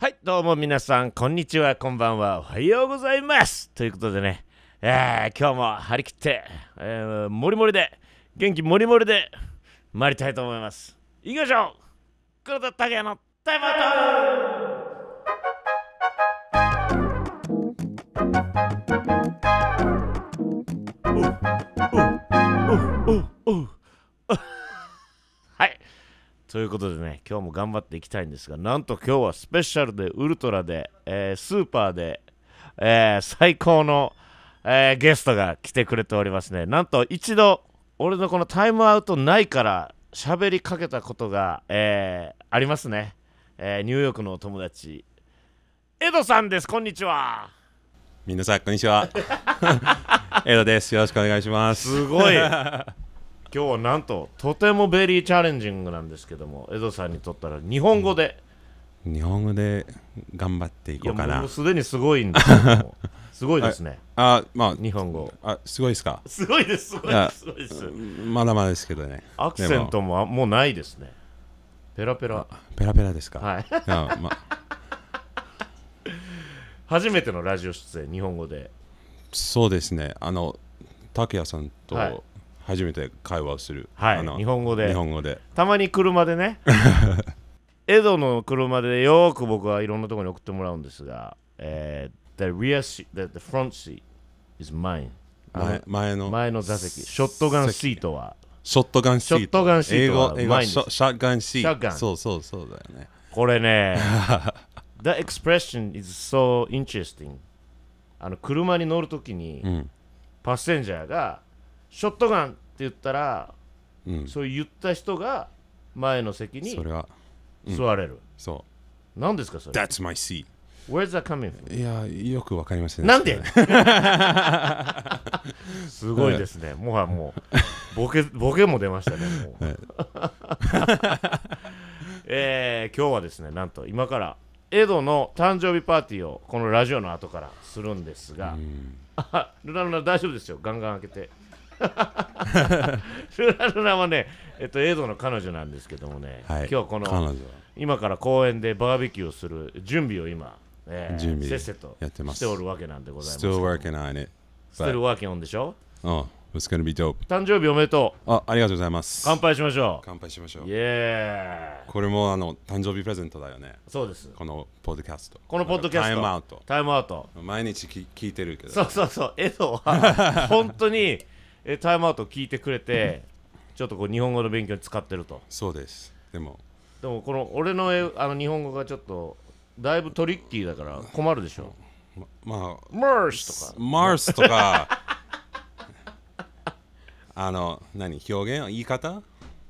はい、どうも皆さん、こんにちは、こんばんは、おはようございますということでね、えー、今日も張り切って、えー、もりもりで、元気もりもりで、参りたいと思います。いきましょう黒田拓也のタイムアウトおおおおおということでね、今日も頑張っていきたいんですが、なんと今日はスペシャルで、ウルトラで、えー、スーパーで、えー、最高の、えー、ゲストが来てくれておりますね。なんと一度、俺のこのタイムアウトないから喋りかけたことが、えありますね、えニューヨークのお友達、エドさんです、こんにちは。皆さん、こんにちは。エドです。よろしくお願いします。すごい。今日はなんととてもベリーチャレンジングなんですけども江戸さんにとったら日本語で、うん、日本語で頑張っていこうかなもうすでにすごいんですけども すごいですねあまあ日本語あすごいですかすごいですすごいですすごいですまだまだですけどねアクセントももうないですねペラペラペラペラですかはいま 初めてのラジオ出演日本語でそうですねあの拓也さんと、はい初めて会話をする、はい、日本語で日本語でたまに車でね 江戸の車でよく僕はいろんなところに送ってもらうんですが、えー、the rear seat the, the front seat is mine 前前の前の座席ショットガンシートはショットガンシートショットガンシートは英語英語ショシャッガンシートそうそうそうだよねこれね The expression is so interesting あの車に乗るときに、うん、パッセンジャーがショットガンって言ったら、うん、そう言った人が前の席にそれうん、座れるそう何ですかそれ That's my seat Where's that coming from? いやよくわかりません、なんで すごいですねもはもうボケボケも出ましたねもう、えー、今日はですねなんと今から江戸の誕生日パーティーをこのラジオの後からするんですが、ルナルナ大丈夫ですよガンガン開けてフラルラはね、えっと、エドの彼女なんですけどもね、はい、今日この今から公園でバーベキューをする準備を今、えー、準備せっせとやってますしておるわけなんでございます。Still working on it. Still working on でしょ、oh, it's gonna be dope. 誕生日おめでとうあありがとうございます。乾杯しましょう。乾杯しましょう。イエーこれもあの誕生日プレゼントだよね。そうです。このポッドキャスト。このポッドキャスト。タイムアウト。タイムアウト。毎日き聞いてるけど。そうそうそう。エドは本当に。えタイムアウト聞いてくれて、ちょっとこう日本語の勉強に使ってるとそうですでもでもこの俺のあの日本語がちょっとだいぶトリッキーだから困るでしょままあマースとかマースとか あの何表現言い方、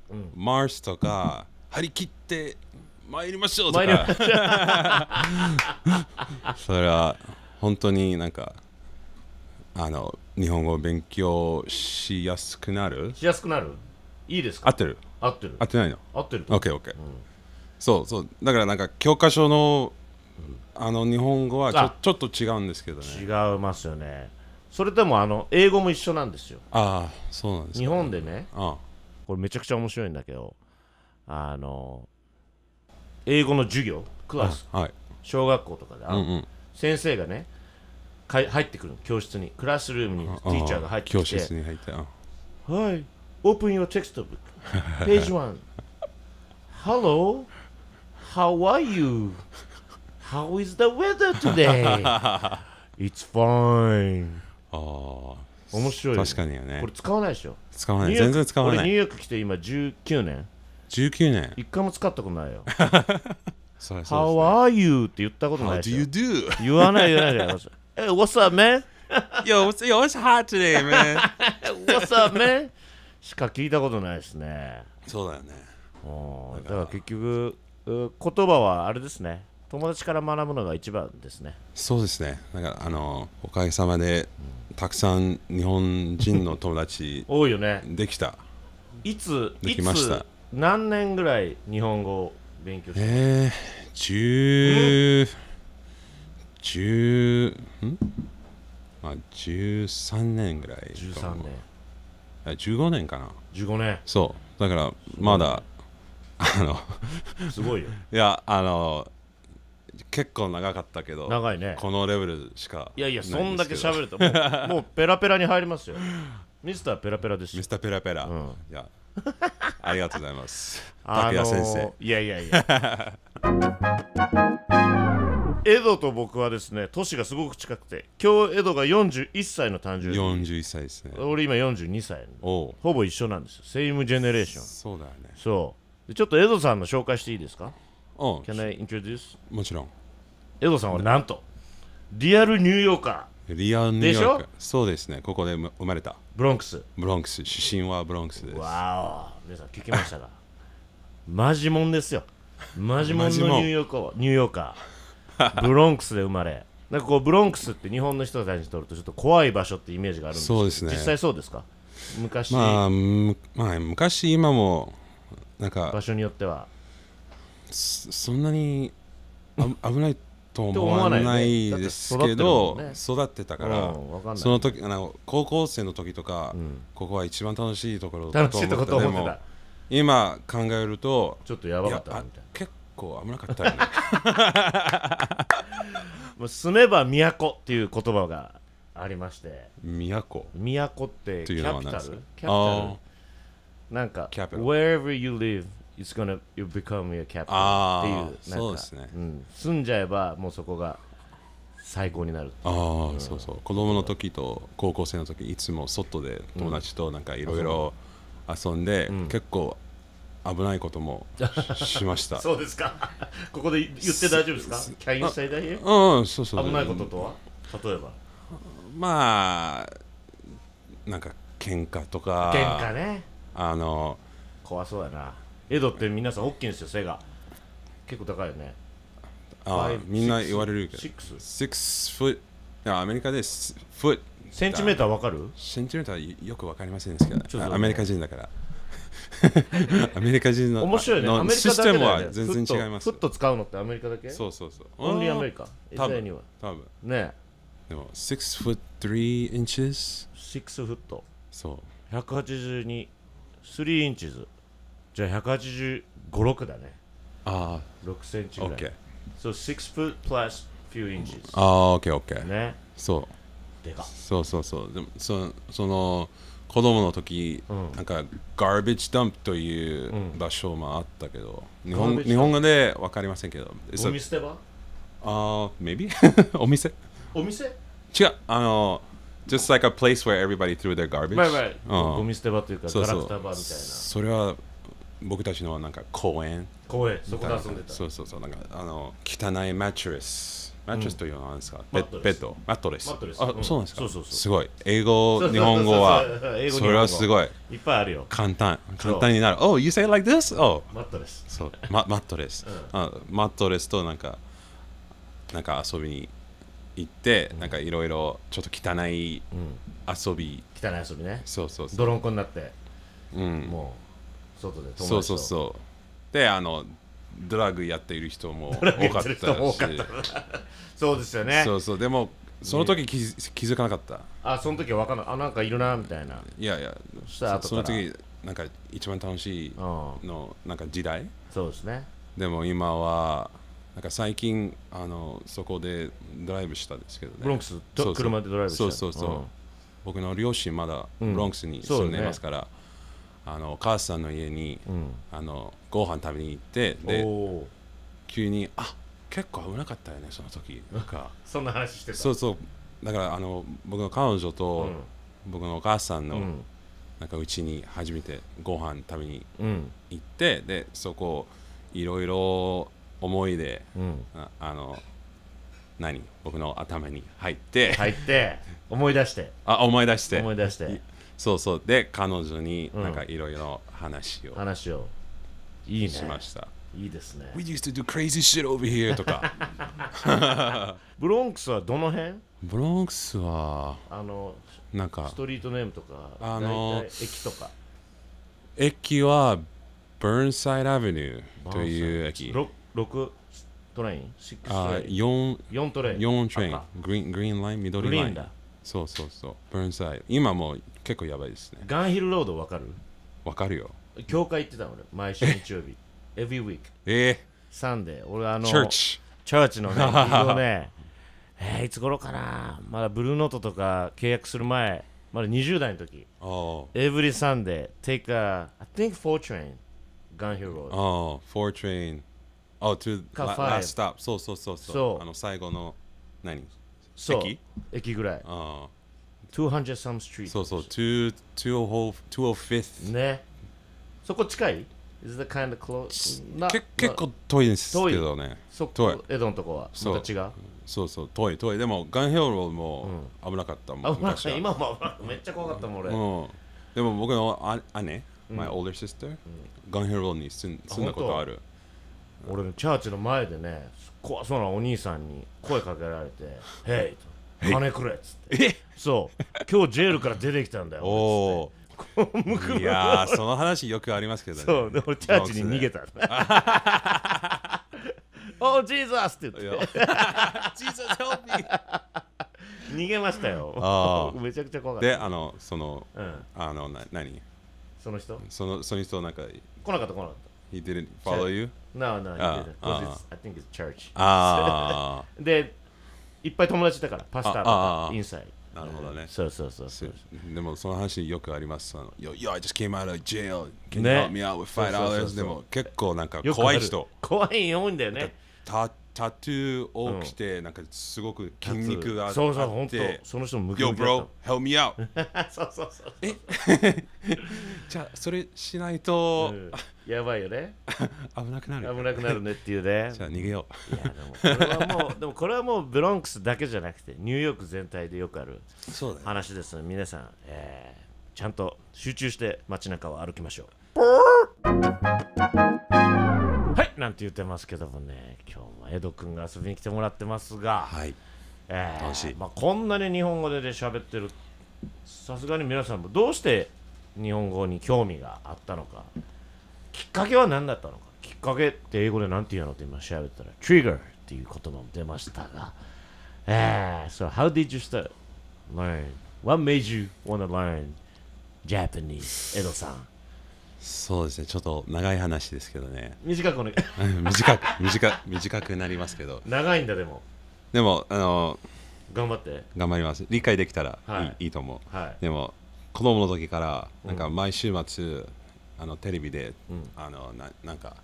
うん、マースとか張り切って参りましょうとか それは本当になんかあの日本語を勉強しやすくなるしやすくなるいいですか合ってる合ってる合ってないの合ってる OKOK、うん、そうそうだからなんか教科書のあの日本語はちょちょっと違うんですけどね違いますよねそれでもあの英語も一緒なんですよああそうなんです、ね、日本でねああこれめちゃくちゃ面白いんだけどあの英語の授業クラス、はい、小学校とかで、うんうん、先生がねかい入ってくる教室にクラスルームにティーチャーが入ってきて教室に入ってはいオープ n your textbook page Hello How are you? How is the weather today? It's fine ああ面白い、ね、確かによねこれ使わないでしょ使わない全然使わない俺ニューヨーク来て今19年19年一回も使ったことないよ そそう、ね、How are you? って言ったことないでしょ How do you do? 言わない言わないでゃな Hey, what's up, man? yo, what's, yo, it's hot today, man. what's up, man? しか聞いたことないですね。そうだよね。うん、だから結局、言葉はあれですね。友達から学ぶのが一番ですね。そうですね。なんかあのおかげさまで、たくさん日本人の友達 多いよね。できた。いつできました。何年ぐらい日本語を勉強した？ええー、十。10ん、まあ、13年ぐらい13年15年かな15年そうだからまだあのすごいよ いやあの結構長かったけど長いねこのレベルしかいやいやそんだけ喋るともう もうペラペラに入りますよミスターペラペラですミスターペラペラ、うん、いやありがとうございます。あのー、先生。いやいやいや。江戸と僕はですね年がすごく近くて今日江戸が41歳の誕生日41歳ですね俺今42歳ほぼ一緒なんですよセイムジェネレーションそうだよねそうちょっと江戸さんの紹介していいですかうん Can I introduce? もちろん江戸さんはなんとリアルニューヨーカーリアルニューヨーカーそうですねここで生まれたブロンクスブロンクス出身はブロンクスですわお皆さん聞きましたか マジモンですよマジモンのニューヨーカーニューヨーカー ブロンクスで生まれなんかこうブロンクスって日本の人たちにとるとちょっと怖い場所ってイメージがあるんですけどそうです、ね、実際そうですか昔、まあ、まあ、昔今もなんか場所によってはそんなに 危ないと思わないですけど、育ってたから、うん、その時あの高校生の時とか、うん、ここは一番楽しいところだと思ってた今考えるとちょっとやばかった結構危なかったよね もう住めば都っていう言葉がありまして都都ってキャピタルキャピタルなんか wherever you live it's gonna you become your capital っていうそうですね、うん、住んじゃえばもうそこが最高になるあうん、そうそう子供の時と高校生の時いつも外で友達となんかいろいろ遊んで、うん、結構危ないこともしました そうですかここで言って大丈夫ですかキャインしたいうんそうそう危ないこととは例えばまあなんか喧嘩とか喧嘩ねあの怖そうやな江戸って皆さん大きいんですよ背が結構高いよねあみんな言われるけど6 foot いやアメリカです foot センチメーターわかるセンチメーターよくわかりませんですけど、ね、アメリカ人だから アメリカ人の面白いねアメリカだけシステムは全然違いますフット使うのってアメリカだけそうそうそうオンリーアメリカ多分には多分ねでも6 foot 3 inches 6フットそう182 3インチズじゃあ185、6だねああ6センチぐらい OK So 6 foot plus few inches ああ OKOK、okay, okay. ねそうでかそうそうそうでもそその子供の時、うん、なんかガービッジダンプという場所もあったけど、うん、日本日本語で分かりませんけどゴミ捨て場ああ、uh, maybe? お店 お店違うあの just like a place where everybody threw their garbage はいはい、うん、ゴミ捨て場というかそうそうガラクタバみたいなそれは僕たちのなんか公園公園そこで遊んでたそうそうそうなんかあの汚いマッチュレスマットレスというのは何ですか、ベッドマットレスあ、そうなんですかすごい英語日本語はそれはすごいいっぱいあるよ簡単簡単になる Oh you say like this? Oh マットレスそうマットレス、あマットレスとなんかなんか遊びに行って、なんかいろいろちょっと汚い遊び、汚い遊びねそうそうそう泥んこになって、うん、もう外でそうそうそうであのドラッグやっている人も多かったしそうですよねそうそうでもその時気,、気づかなかったあその時は分かんないあなんかいるなみたいないやいやそその時なんか一番楽しいの、なんか時代そうですねでも今はなんか最近あのそこでドライブしたんですけどねブロンクス車でドライブしたそうそうそう、僕の両親まだブロンクスに住んでますから、あの母さんの家に、うん、あのご飯食べに行ってで急にあ結構危なかったよねその時なんか そんな話してたそうそうだからあの僕の彼女と、うん、僕のお母さんの、うなんかうちに初めてご飯食べに行って、うん、でそこいろいろ思いで、ああの何僕の頭に入って入って思い出して あ思い出して思い出してそうそうで彼女になんかいろいろ話を話をいいねしました、いいですね We used to do crazy shit over here とか ブロンクスはどの辺ブロンクスはあのなんかストリートネームとかあの駅とか駅はバーンサイドアベニューという駅6トレイン6トレイン4トレイン4トレイングリーングリーンライン緑ラインそうそうそうーンサイド今もう結構やばいですねガンヒルロードわかるわかるよ教会行ってたの俺毎週日曜日 every week ええサンデー俺あのチャーチチャーチのね のねえー、いつ頃かなまだブルーノートとか契約する前まだ20代の時 every Sunday take a I think four train ガンヒルロー o あ four train oh, to last stop そうそうそうそうあの最後の何そう駅駅ぐらいああ200 some street そうそう 2, 2 205th ねそこ近い Is that kind of close? け結構遠いですけどねそ遠い江戸のとこはそうま違うそうそう遠い遠いでもガンヘオロも危なかったもん、危なかった今もめっちゃ怖かったもん俺、うん、でも僕の姉、my older sister、うん、ガンヘオロに住ん住んだことある俺のチャーチの前でね怖そうなお兄さんに声かけられて「へい!」と「金くれ」っつってえそう今日ジェールから出てきたんだよおおいやその話よくありますけどねそうで俺チャーチに逃げた おジーザースって言って ジーザース逃げましたよ めちゃくちゃ怖かったであのその、うん、あのな何その人そのその人なんか来なかった来なかった He didn't follow you? No, no, he didn't. 'Cause i t h i n k it's church. で、いっぱい友達だから、パスタとかインサイ。あ、なるほどね。そうそうそうでもその話よくあります。Yo, yo, I just came out of jail. Can you help me out with $5? でも結構なんか怖い人。怖い多いんだよね。タトゥーを着て、なんかすごく筋肉があってそうそう本当その人もムキムキ Yo bro help me out そうそうそうえ じゃあそれしないと、うん、やばいよね 危なくなる危なくなるねっていうねじゃあ逃げよういやでもこれはもうでもこれはもうブロンクスだけじゃなくてニューヨーク全体でよくある話です、ね、皆さん、えー、ちゃんと集中して街中を歩きましょうなんて言ってますけどもね、今日も江戸君が遊びに来てもらってますが、はい、えー、楽しい、まあ、こんなに日本語で、ね、喋ってる、さすがに皆さんもどうして日本語に興味があったのか、きっかけは何だったのか、きっかけって英語で何て言うのって今調べたら、trigger っていう言葉も出ましたが、えー、so how did you start learn? What made you want to learn Japanese? 江戸さん。そうですねちょっと長い話ですけどね短くお願い 短く短短くなりますけど長いんだでもでもあの頑張って頑張ります理解できたらいいはい、いいと思う、はい、でも子供の時からなんか毎週末、うん、あのテレビで、うん、あのななんか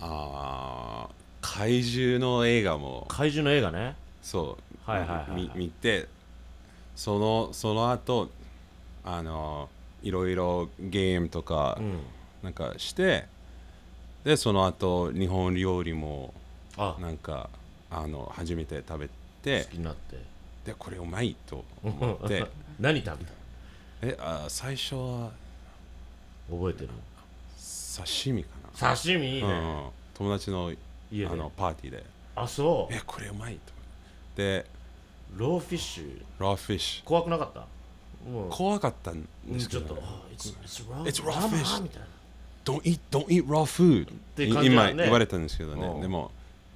ああ。怪獣の映画も怪獣の映画ねそう、はいはいみ、見てそのその後あのいろいろゲームとかなんかして、でその後日本料理もなんかあの初めて食べて好きになってでこれうまいと思って 何食べたえあ最初は覚えてる刺身かな刺身いいね、うん、友達のあのパーティーであそうえこれうまいとでローフィッシュローフィッシュ怖くなかった怖かったんですけど、ね、ちょっと「It's, it's raw, fish」みたいな「Don't eat, don't eat raw food」って今言われたんですけどねでも、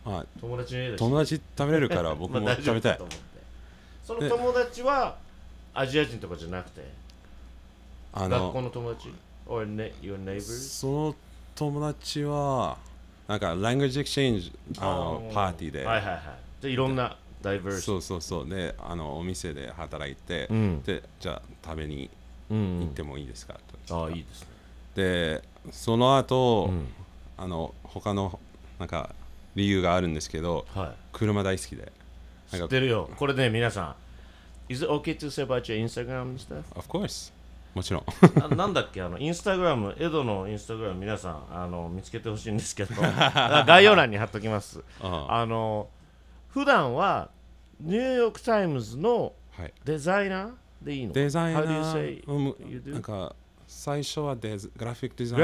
まあ、友達友達食べれるから 僕も食べたいその友達はアジア人とかじゃなくてあの学校の友達 or ne- your neighbors? その友達はなんか language exchange あのパーティーではいはいはいでいろんなダイバーそうそうそうであのお店で働いて、うん、でじゃあ食べに行ってもいいですか、うん、あいいですねでその後、うん、あの他のなんか理由があるんですけど、はい、車大好きで知ってるよこれね皆さん Is it okay to say about your Instagram and stuff? Of course もちろんななんだっけあのインスタグラム江戸のインスタグラム皆さんあの見つけてほしいんですけど 概要欄に貼っときます、あの普段はニューヨーク・タイムズのデザイナーでいいのデザイナー、なんか最初はデグラフィックデザ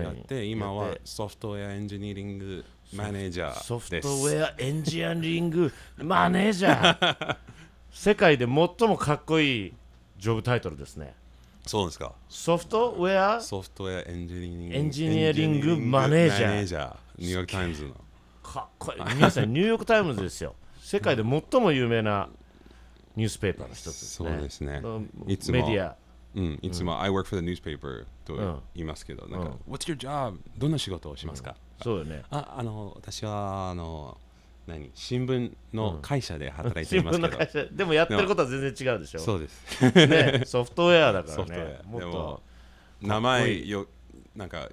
インをやって今はソフトウェアエンジニアリングマネージャーソフトウェアエンジニアリングマネージャー 世界で最もかっこいいジョブタイトルですねそうですかソフトウェアソフトウェアエンジニアリングマネージャーニューヨーク・タイムズのかっこいい皆さんニューヨーク・タイムズですよ世界で最も有名なニュースペーパーの一つですねそうですねいつもメディアうん、いつも、うん、I work for the newspaper と言いますけど、うん、なんか、うん、What's your job? どんな仕事をしますか、うん、そうよね。あ、あの、私は、あの、何新聞の会社で働いていますけど、新聞の会社でもやってることは全然違うでしょそうです、ね、ソフトウェアだからねもっと名前よなんか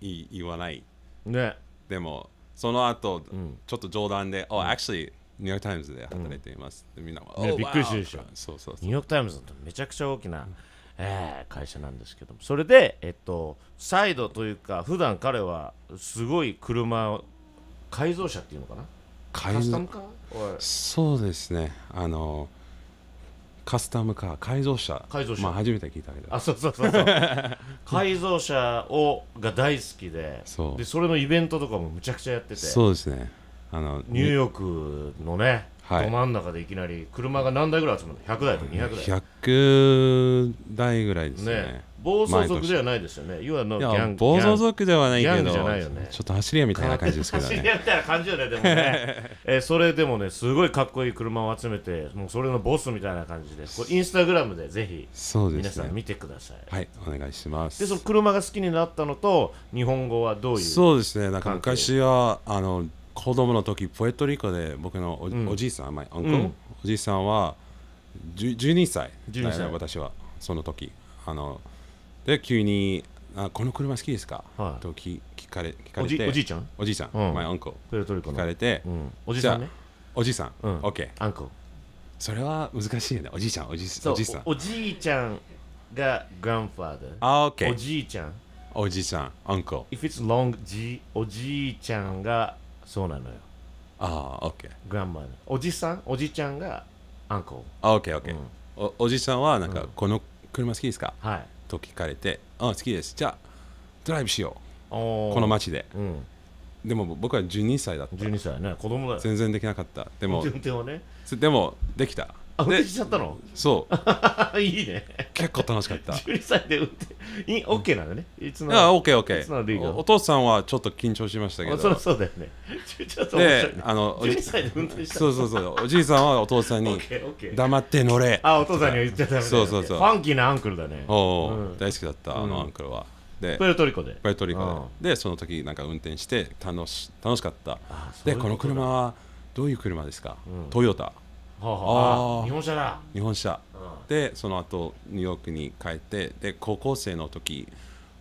い言わないねでもその後、うん、ちょっと冗談で「Oh, actually ニューヨーク・タイムズで働いています」うん、みんなは、びっくりするでしょそうそうニューヨーク・タイムズってめちゃくちゃ大きな、えー、会社なんですけどもそれで、えっと、サイドというか普段彼はすごい車改造車っていうのかな改造そうですねあのカスタムカー改造車改造車、まあ、初めて聞いたけどあそうそうそうそう 改造車をが大好きでそでそれのイベントとかもむちゃくちゃやっててそうですねあのニューヨークのねはい、ど真ん中でいきなり車が何台ぐらい集まるの100台とか200台100台ぐらいですね、ね、暴走族ではないですよねいわのギャン暴走族ではないけど、ね、ちょっと走り屋みたいな感じですけどね走り屋みたいな感じよねでもね、えそれでもねすごいかっこいい車を集めてもうそれのボスみたいな感じでこインスタグラムでぜひ皆さん見てください、ね、はいお願いしますでその車が好きになったのと日本語はどういうそうですねなんか昔はあの子供の時ポエトリコで僕のお,、おじいさん、my u n c l うん、おじいさんは12歳12歳私はその時あので急にあこの車好きですか、はい、と聞聞かれ聞かれておじいちゃんおじいさん、うん、my u n プエトリコ聞かれて、うん、おじいさんねおじいさん、うん、ケーアンクそれは難しいねおじいちゃんおじおじさんおじいちゃんがグランファーダーあ、ケーおじいちゃんおじいさんアンク If it's long G おじいちゃんがそうなのよああオッケーグランマのおじさんおじちゃんがアンコあオッケーオッケー、おおじさんはなんか、うんこの車好きですかはいと聞かれてあ好きですじゃあドライブしようこの街でうんでも僕は12歳だった12歳ね子供だよ全然できなかったでも運転はねでもできた運転しちゃったのそう いいね結構楽しかった12歳で運転い OK なんだねいつのあ OKOK おお父さんはちょっと緊張しましたけどそりゃそうだよねちょっと面白い、ね、であの12歳で運転したそうそうそうおじいさんはお父さんに黙って乗れあお父さんには言っちゃダメそうそうそうファンキーなアンクルだねおお、うん、大好きだったあのアンクルは、でプエルトリコでプエルトリコででその時なんか運転して楽し楽しかったでこの車はどういう車ですか、うん、トヨタああ日本車だ日本車、でその後ニューヨークに帰ってで高校生の時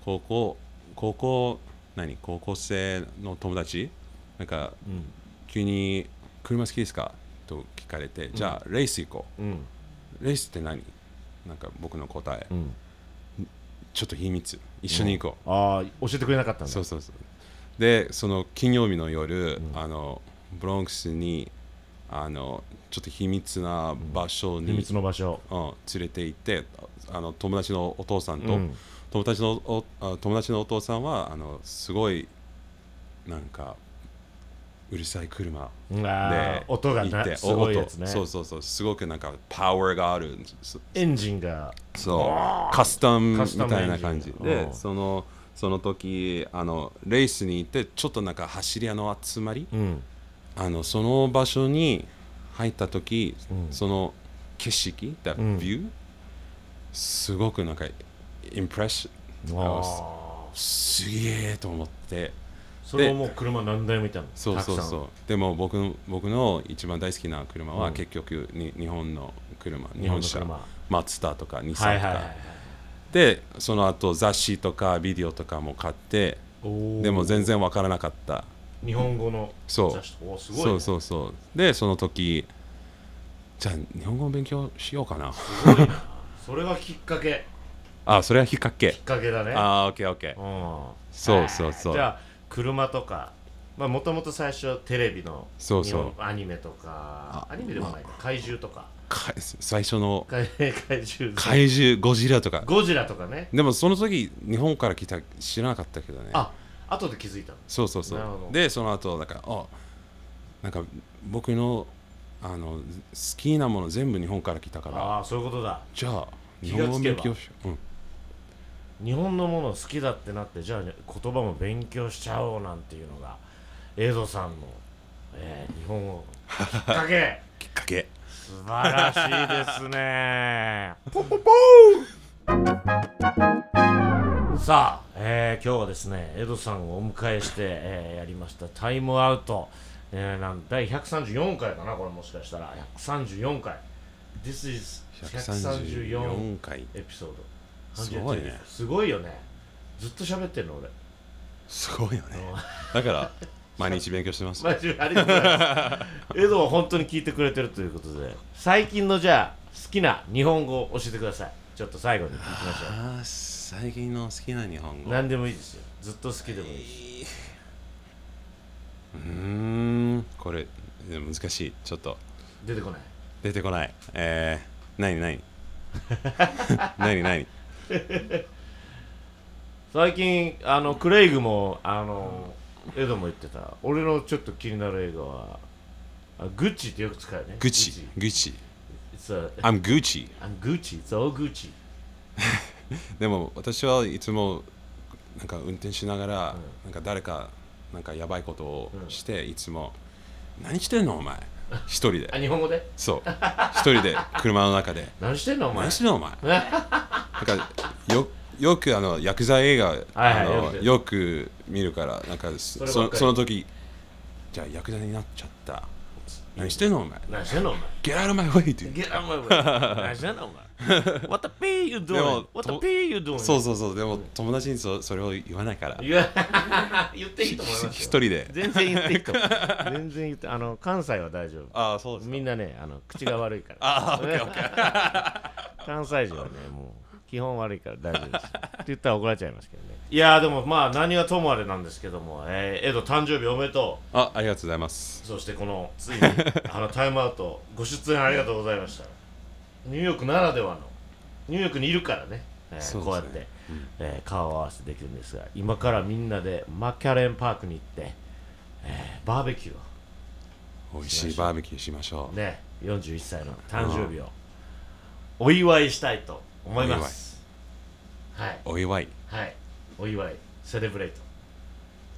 高校高校何高校生の友達なんか、うん、急に「車好きですか?」と聞かれて「うん、じゃあレース行こう」レースって何?」なんか僕の答え、ちょっと秘密一緒に行こう、ああ教えてくれなかったんだそうそうそうでその金曜日の夜、あのブロンクスにあのちょっと秘密な場所に秘密の場所、うん、連れて行ってあの友達のお父さんと、うん、友達のお友達のお父さんはあのすごいなんかうるさい車で音がなすごいやつねそうそうそうすごくなんかパワーがあるエンジンがそうカスタムみたいな感じでそのその時あのレースに行ってちょっとなんか走り屋の集まり、うん、あのその場所に入った時、うん、その景色、だ、h a t すごくなんかインプレッションすげえと思ってそれをもう車何台もいたのそうそうそうでも僕の僕の一番大好きな車は結局に、日本の車日本車マツダとか日産とか、はいはいはい、でその後雑誌とかビデオとかも買ってでも全然分からなかった日本語のそうそうそうそうでその時じゃあ日本語の勉強しようかな それはきっかけあそれはきっかけきっかけだねああオッケーオッケー、うん、そうそうそうじゃあ車とかもともと最初テレビのそうそうアニメとかアニメでもない、まあ、怪獣とか最初の怪獣怪獣ゴジラとかゴジラとかねでもその時日本から来た知らなかったけどねあ後で気づいたそうそうそうでその後だからあなんか僕のあの好きなもの全部日本から来たからああそういうことだじゃあ日本語勉強しよう、うん、日本のもの好きだってなってじゃあ言葉も勉強しちゃおうなんていうのがイドさんの、えー、日本語きっかけ きっかけ素晴らしいですねポポポーさあえー、今日はですね江戸さんをお迎えして、えー、やりましたタイムアウト、えー、なん第134回かなこれもしかしたら134回 This is 134回エピソードすごいねすごいよねずっと喋ってるの俺すごいよねだから毎日勉強してます毎日ありがとうございます江戸は本当に聞いてくれてるということで最近のじゃあ好きな日本語を教えてくださいちょっと最後に聞きましょう最近の好きな日本語何でもいいですよずっと好きでもいいし、えー、うんこれ難しいちょっと出てこない出てこないえー、何何 何何最近あのクレイグもあのエドも言ってた俺のちょっと気になる映画はあグッチってよく使うねグッチグッチ It's a, I'm Gucci I'm Gucci It's all Gucci でも私はいつもなんか運転しながら、なんか誰かなんかやばいことをして、いつも「何してんのお前」一人で あ日本語でそう一人で車の中で 何してんのお前何してんのお前なんかよよくあの薬剤映画、はいはい、あのよく見るからなんかそその時じゃあ薬剤になっちゃった何してんのお前何してんのお前 Get out of my way って Get out of my way 何してんのお前 What the p e e you doing? What the p e e you doing? そうそうそうでも友達にそれを言わないから 言っていいと思います一人で全然言っていいと思う全然言ってあの関西は大丈夫ああそうですみんなねあの口が悪いからああ OKOK 関西人はねもう基本悪いから大丈夫ですって言ったら怒られちゃいますけどねいやでもまあ何はともあれなんですけども、えー、エド誕生日おめでとうあありがとうございますそしてこのついにあのタイムアウトご出演ありがとうございましたニューヨークならではのニューヨークにいるからね、えーね、こうやって、うん、えー、顔を合わせてできるんですが今からみんなでマキャレンパークに行って、えー、バーベキューを美味しいバーベキューしましょうね41歳の誕生日をお祝いしたいと思いますはいお祝いはいお祝いセレブレイト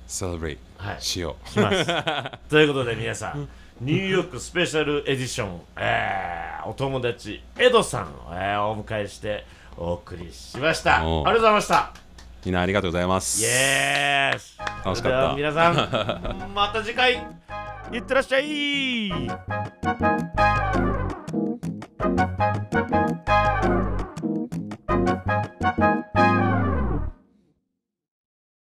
セレブレイト、はい、しようします ということで皆さんニューヨークスペシャルエディション、えー、お友達エドさんを、えー、お迎えしてお送りしましたありがとうございましたみんなありがとうございますイエース楽しかった皆さん また次回いってらっしゃい Thank you. Thank you.